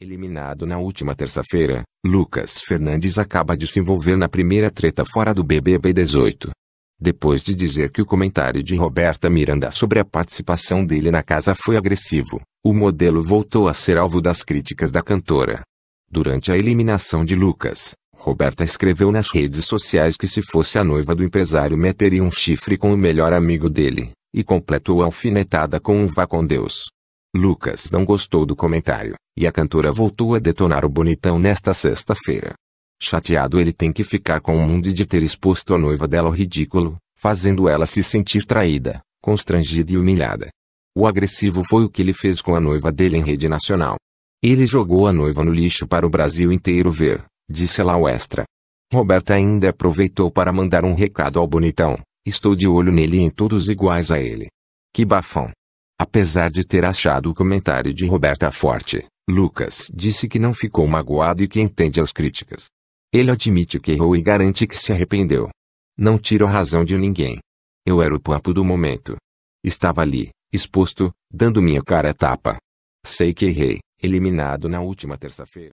Eliminado na última terça-feira, Lucas Fernandes acaba de se envolver na primeira treta fora do BBB 18. Depois de dizer que o comentário de Roberta Miranda sobre a participação dele na casa foi agressivo, o modelo voltou a ser alvo das críticas da cantora. Durante a eliminação de Lucas, Roberta escreveu nas redes sociais que se fosse a noiva do empresário meteria um chifre com o melhor amigo dele, e completou a alfinetada com um vá com Deus. Lucas não gostou do comentário, e a cantora voltou a detonar o bonitão nesta sexta-feira. Chateado ele tem que ficar com o mundo de ter exposto a noiva dela ao ridículo, fazendo ela se sentir traída, constrangida e humilhada. O agressivo foi o que ele fez com a noiva dele em rede nacional. Ele jogou a noiva no lixo para o Brasil inteiro ver, disse lá o extra. Roberta ainda aproveitou para mandar um recado ao bonitão, estou de olho nele e em todos iguais a ele. Que bafão. Apesar de ter achado o comentário de Roberta forte, Lucas disse que não ficou magoado e que entende as críticas. Ele admite que errou e garante que se arrependeu. Não tiro a razão de ninguém. Eu era o papo do momento. Estava ali, exposto, dando minha cara a tapa. Sei que errei, eliminado na última terça-feira.